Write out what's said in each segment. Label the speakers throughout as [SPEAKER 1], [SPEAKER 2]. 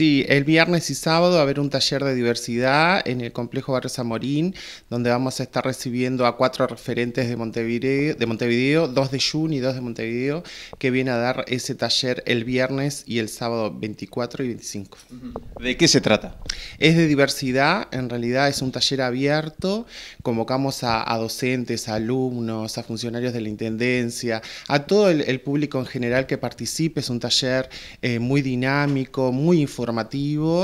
[SPEAKER 1] Sí, el viernes y sábado va a haber un taller de diversidad en el complejo Barrio Zamorín, donde vamos a estar recibiendo a cuatro referentes de Montevideo, dos de Jun y dos de Montevideo, que viene a dar ese taller el viernes y el sábado 24 y 25. ¿De qué se trata? Es de diversidad, en realidad es un taller abierto, convocamos a, docentes, a alumnos, a funcionarios de la Intendencia, a todo el, público en general que participe, es un taller eh, muy dinámico, muy informativo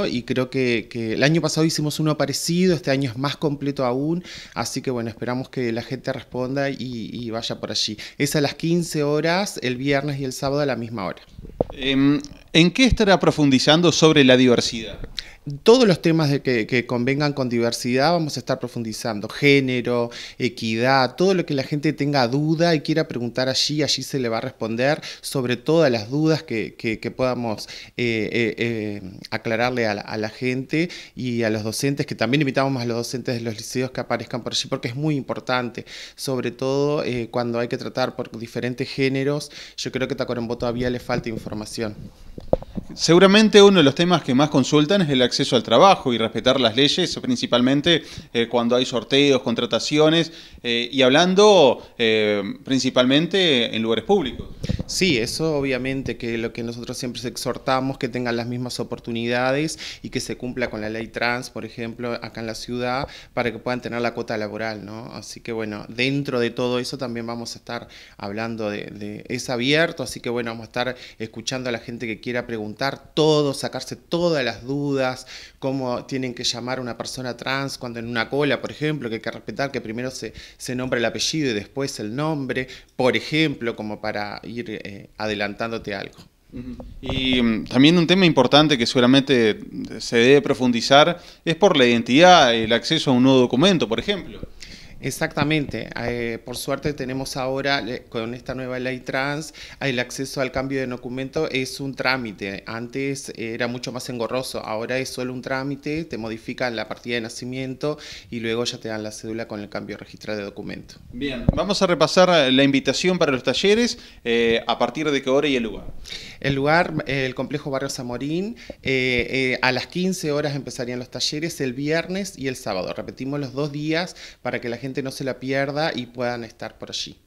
[SPEAKER 1] y creo que, el año pasado hicimos uno parecido, este año es más completo aún, así que bueno, esperamos que la gente responda y, y vaya por allí. Es a las 15 horas, el viernes y el sábado a la misma hora. Em, ¿En qué estará profundizando sobre la diversidad? todos los temas de que, convengan con diversidad vamos a estar profundizando. Género, equidad, todo lo que la gente tenga duda y quiera preguntar allí, allí se le va a responder sobre todas las dudas que, podamos eh, eh, eh, aclararle a la, gente y a los docentes, que también invitamos a los docentes de los liceos que aparezcan por allí porque es muy importante, sobre todo cuando hay que tratar por diferentes géneros. Yo creo que a todavía le falta información.
[SPEAKER 2] Seguramente uno de los temas que más consultan es el acceso al trabajo y respetar las leyes, principalmente eh, cuando hay sorteos, contrataciones eh, y
[SPEAKER 1] hablando eh, principalmente en lugares públicos. Sí, eso obviamente que lo que nosotros siempre exhortamos, que tengan las mismas oportunidades y que se cumpla con la ley trans, por ejemplo, acá en la ciudad, para que puedan tener la cuota laboral, ¿no? Así que bueno, dentro de todo eso también vamos a estar hablando de, de es abierto, así que bueno, vamos a estar escuchando a la gente que quiera preguntar todo, sacarse todas las dudas, cómo tienen que llamar a una persona trans cuando en una cola, por ejemplo, que hay que respetar que primero se, se nombra el apellido y después el nombre, por ejemplo, como para ir eh, adelantándote algo.
[SPEAKER 2] Y mm, también un tema importante que seguramente se debe profundizar es por la identidad, el acceso a un nuevo documento, por ejemplo.
[SPEAKER 1] Exactamente. Eh, por suerte tenemos ahora, con esta nueva ley trans, el acceso al cambio de documento es un trámite. Antes era mucho más engorroso, ahora es solo un trámite, te modifican la partida de nacimiento y luego ya te dan la cédula con el cambio registral de documento.
[SPEAKER 2] Bien, vamos a repasar eh, la invitación para los talleres, eh, a partir de qué hora y el lugar.
[SPEAKER 1] El lugar, el complejo Barrio Zamorín, a las 15 horas empezarían los talleres el viernes y el sábado. Repetimos los dos días para que la gente gente no se la pierda y puedan estar por allí.